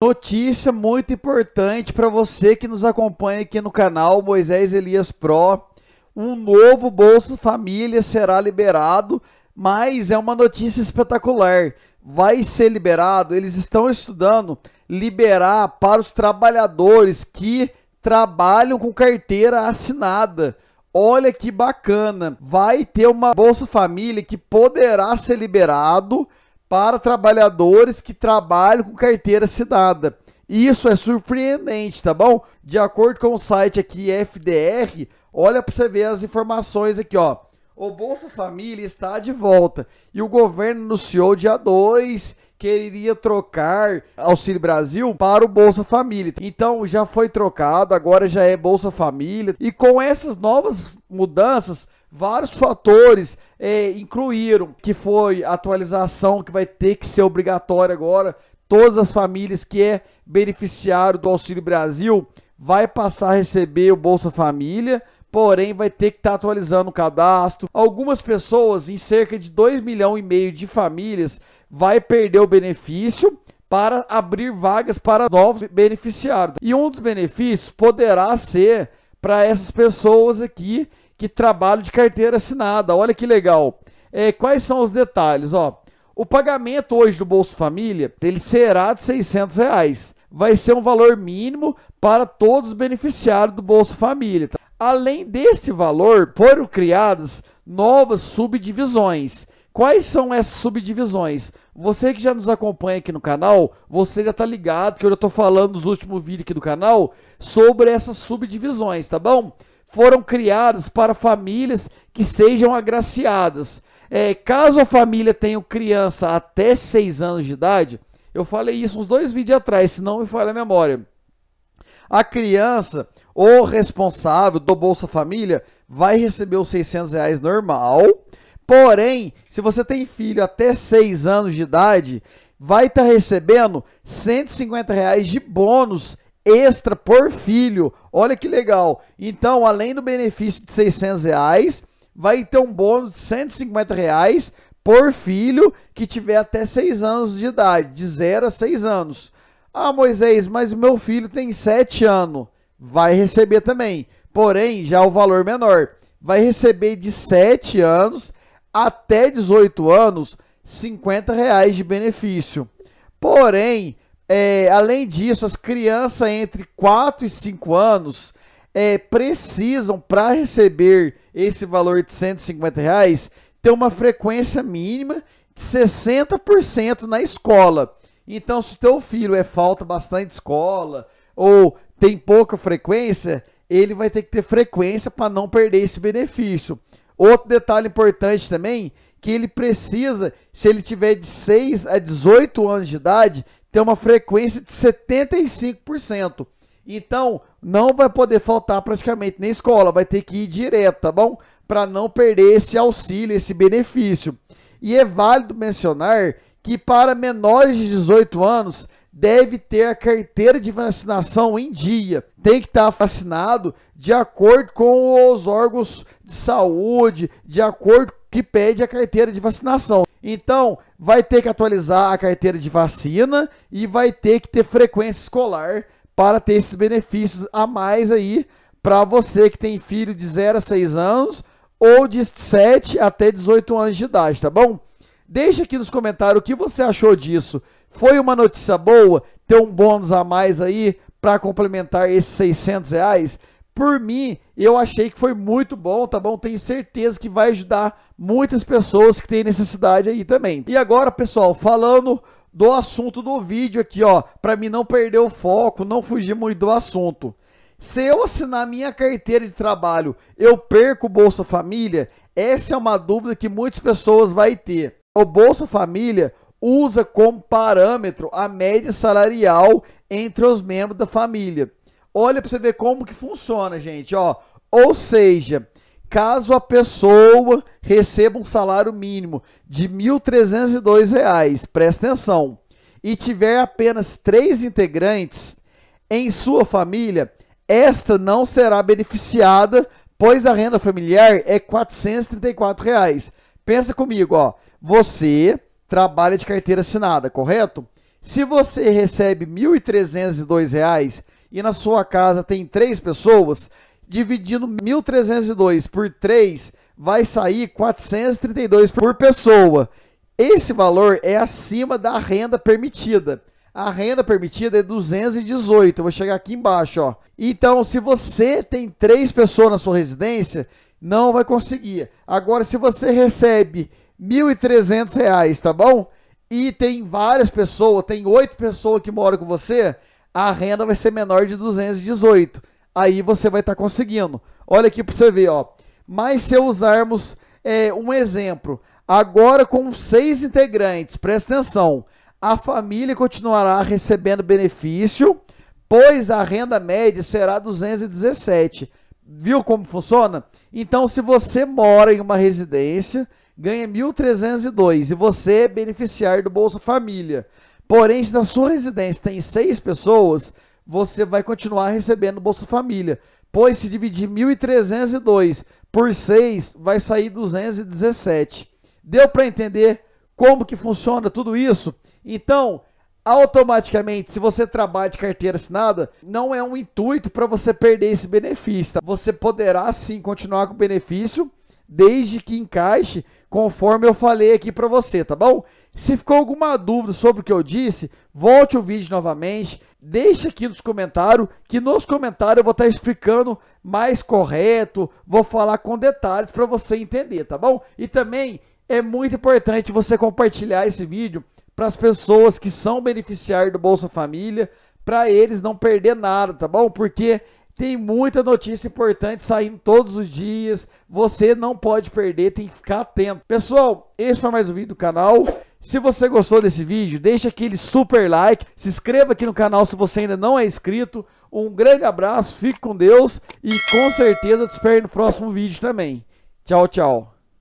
Notícia muito importante para você que nos acompanha aqui no canal Moisés Elias Pro. Um novo Bolsa Família será liberado, mas é uma notícia espetacular. Vai ser liberado, eles estão estudando liberar para os trabalhadores que trabalham com carteira assinada. Olha que bacana! Vai ter uma Bolsa Família que poderá ser liberado para trabalhadores que trabalham com carteira assinada. Isso é surpreendente, tá bom? De acordo com o site aqui FDR, olha para você ver as informações aqui, ó. O Bolsa Família está de volta e o governo anunciou dia 2 que iria trocar Auxílio Brasil para o Bolsa Família. Então já foi trocado, agora já é Bolsa Família. E com essas novas mudanças, Vários fatores é, incluíram que foi a atualização que vai ter que ser obrigatória agora. Todas as famílias que é beneficiário do Auxílio Brasil vai passar a receber o Bolsa Família, porém vai ter que estar tá atualizando o cadastro. Algumas pessoas, em cerca de 2 milhões e meio de famílias, vai perder o benefício para abrir vagas para novos beneficiários. E um dos benefícios poderá ser para essas pessoas aqui que trabalham de carteira assinada. Olha que legal. É, quais são os detalhes? Ó, o pagamento hoje do Bolsa Família ele será de 600 reais. Vai ser um valor mínimo para todos os beneficiários do Bolsa Família. Tá? Além desse valor, foram criadas novas subdivisões Quais são essas subdivisões? Você que já nos acompanha aqui no canal, você já tá ligado que eu já tô falando nos últimos vídeos aqui do canal sobre essas subdivisões, tá bom? Foram criadas para famílias que sejam agraciadas. É, caso a família tenha criança até 6 anos de idade, eu falei isso uns dois vídeos atrás, se não me falha a memória. A criança ou responsável do Bolsa Família vai receber os 600 reais normal Porém, se você tem filho até 6 anos de idade, vai estar tá recebendo 150 reais de bônus extra por filho. Olha que legal. Então, além do benefício de 600 reais, vai ter um bônus de 150 reais por filho que tiver até 6 anos de idade, de 0 a 6 anos. Ah, Moisés, mas meu filho tem 7 anos. Vai receber também, porém já o valor menor. Vai receber de 7 anos até 18 anos, 50 reais de benefício. Porém, é, além disso, as crianças entre 4 e 5 anos é, precisam, para receber esse valor de 150 reais, ter uma frequência mínima de 60% na escola. Então, se o teu filho é falta bastante escola ou tem pouca frequência, ele vai ter que ter frequência para não perder esse benefício. Outro detalhe importante também, que ele precisa, se ele tiver de 6 a 18 anos de idade, ter uma frequência de 75%. Então, não vai poder faltar praticamente nem escola, vai ter que ir direto, tá bom? Para não perder esse auxílio, esse benefício. E é válido mencionar que para menores de 18 anos deve ter a carteira de vacinação em dia. Tem que estar vacinado de acordo com os órgãos de saúde, de acordo que pede a carteira de vacinação. Então, vai ter que atualizar a carteira de vacina e vai ter que ter frequência escolar para ter esses benefícios a mais aí para você que tem filho de 0 a 6 anos ou de 7 até 18 anos de idade, tá bom? Deixa aqui nos comentários o que você achou disso. Foi uma notícia boa ter um bônus a mais aí para complementar esses 600 reais? Por mim, eu achei que foi muito bom, tá bom? Tenho certeza que vai ajudar muitas pessoas que têm necessidade aí também. E agora, pessoal, falando do assunto do vídeo aqui, ó, para mim não perder o foco, não fugir muito do assunto. Se eu assinar minha carteira de trabalho, eu perco o Bolsa Família? Essa é uma dúvida que muitas pessoas vai ter. O Bolsa Família, usa como parâmetro a média salarial entre os membros da família. Olha para você ver como que funciona, gente. Ó, ou seja, caso a pessoa receba um salário mínimo de R$ 1.302, presta atenção, e tiver apenas três integrantes em sua família, esta não será beneficiada, pois a renda familiar é R$ 434. Reais. Pensa comigo, ó, você trabalha de carteira assinada, correto? Se você recebe R$ 1.302 e na sua casa tem três pessoas, dividindo 1.302 por 3 vai sair 432 por pessoa. Esse valor é acima da renda permitida. A renda permitida é 218. Eu vou chegar aqui embaixo, ó. Então, se você tem três pessoas na sua residência, não vai conseguir. Agora, se você recebe 1.300 reais, tá bom? E tem várias pessoas, tem oito pessoas que moram com você, a renda vai ser menor de 218. Aí você vai estar tá conseguindo. Olha aqui para você ver, ó. Mas se usarmos é, um exemplo, agora com seis integrantes, presta atenção, a família continuará recebendo benefício, pois a renda média será 217 Viu como funciona? Então, se você mora em uma residência, ganha 1.302 e você é beneficiário do Bolsa Família. Porém, se na sua residência tem seis pessoas, você vai continuar recebendo Bolsa Família, pois se dividir 1.302 por 6, vai sair 217. Deu para entender como que funciona tudo isso? Então, automaticamente, se você trabalha de carteira assinada, não é um intuito para você perder esse benefício. Tá? Você poderá sim continuar com o benefício desde que encaixe, conforme eu falei aqui para você, tá bom? Se ficou alguma dúvida sobre o que eu disse, volte o vídeo novamente, deixe aqui nos comentários, que nos comentários eu vou estar tá explicando mais correto, vou falar com detalhes para você entender, tá bom? E também é muito importante você compartilhar esse vídeo para as pessoas que são beneficiários do Bolsa Família, para eles não perder nada, tá bom? Porque tem muita notícia importante saindo todos os dias. Você não pode perder, tem que ficar atento. Pessoal, esse foi mais um vídeo do canal. Se você gostou desse vídeo, deixa aquele super like. Se inscreva aqui no canal se você ainda não é inscrito. Um grande abraço, fique com Deus e com certeza te espero no próximo vídeo também. Tchau, tchau.